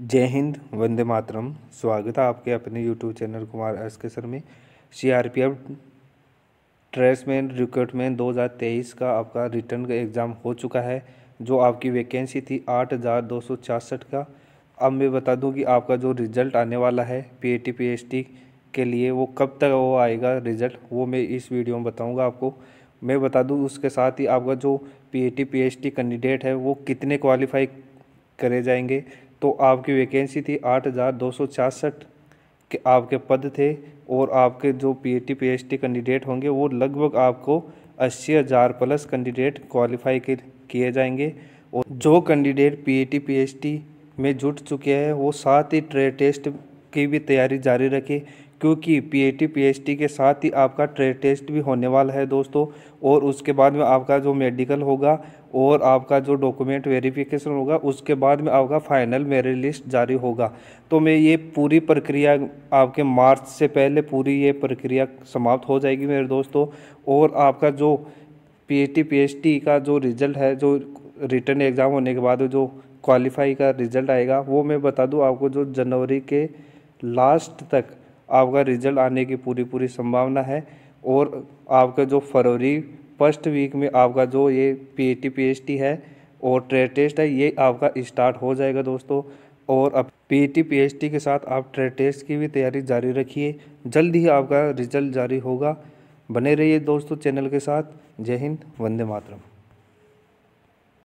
जय हिंद वंदे मातरम स्वागत है आपके अपने YouTube channel Kumar S K sir में C R P F tradesman recruitment दो हज़ार तेईस का आपका रिटर्न का एग्ज़ाम हो चुका है जो आपकी वैकेंसी थी आठ हज़ार दो सौ छियासठ का अब मैं बता दूं कि आपका जो रिज़ल्ट आने वाला है P P A T H T के लिए वो कब तक वो आएगा रिज़ल्ट वो मैं इस वीडियो में बताऊँगा आपको मैं बता दूँ उसके साथ ही आपका जो पी ए टी कैंडिडेट है वो कितने क्वालिफाई करे जाएंगे तो आपकी वैकेंसी थी आठ हज़ार दो सौ छियासठ के आपके पद थे और आपके जो पीएटी पीएचडी कैंडिडेट होंगे वो लगभग आपको अस्सी हज़ार प्लस कैंडिडेट क्वालिफाई किए जाएंगे और जो कैंडिडेट पीएटी पीएचडी में जुट चुके हैं वो साथ ही ट्रे टेस्ट की भी तैयारी जारी रखें क्योंकि पीएटी पीएचटी के साथ ही आपका ट्रेड टेस्ट भी होने वाला है दोस्तों और उसके बाद में आपका जो मेडिकल होगा और आपका जो डॉक्यूमेंट वेरिफिकेशन होगा उसके बाद में आपका फाइनल मेरिट लिस्ट जारी होगा तो मैं ये पूरी प्रक्रिया आपके मार्च से पहले पूरी ये प्रक्रिया समाप्त हो जाएगी मेरे दोस्तों और आपका जो पीएटी पीएचटी का जो रिज़ल्ट है जो रिटर्न एग्ज़ाम होने के बाद जो क्वालिफाई का रिज़ल्ट आएगा वो मैं बता दूँ आपको जो जनवरी के लास्ट तक आपका रिजल्ट आने की पूरी पूरी संभावना है और आपका जो फरवरी फर्स्ट वीक में आपका जो ये पी ए e है और ट्रेड टेस्ट है ये आपका स्टार्ट हो जाएगा दोस्तों और अब पीएटी पीएचटी e के साथ आप ट्रेड टेस्ट की भी तैयारी जारी रखिए जल्द ही आपका रिजल्ट जारी होगा बने रहिए दोस्तों चैनल के साथ जय हिंद वंदे मातरम